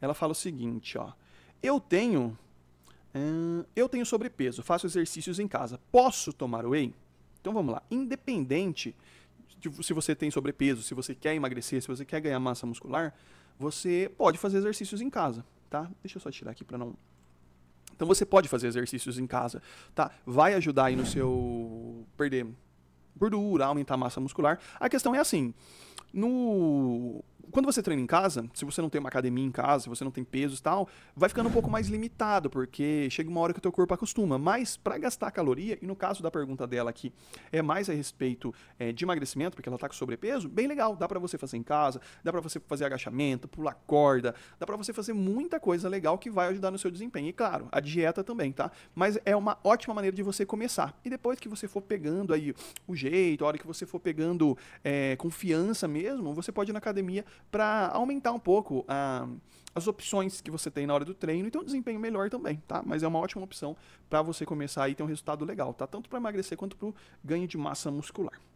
Ela fala o seguinte, ó. Eu tenho. Hum, eu tenho sobrepeso, faço exercícios em casa. Posso tomar whey? Então vamos lá. Independente de, se você tem sobrepeso, se você quer emagrecer, se você quer ganhar massa muscular, você pode fazer exercícios em casa, tá? Deixa eu só tirar aqui para não. Então você pode fazer exercícios em casa, tá? Vai ajudar aí no seu perder gordura, aumentar a massa muscular. A questão é assim, no quando você treina em casa, se você não tem uma academia em casa, se você não tem pesos e tal, vai ficando um pouco mais limitado, porque chega uma hora que o teu corpo acostuma. Mas para gastar caloria, e no caso da pergunta dela aqui, é mais a respeito é, de emagrecimento, porque ela tá com sobrepeso, bem legal, dá para você fazer em casa, dá para você fazer agachamento, pular corda, dá para você fazer muita coisa legal que vai ajudar no seu desempenho. E claro, a dieta também, tá? Mas é uma ótima maneira de você começar. E depois que você for pegando aí o jeito, a hora que você for pegando é, confiança mesmo, você pode ir na academia para aumentar um pouco a ah, as opções que você tem na hora do treino e ter um desempenho melhor também, tá? Mas é uma ótima opção para você começar e ter um resultado legal, tá? Tanto para emagrecer quanto para o ganho de massa muscular.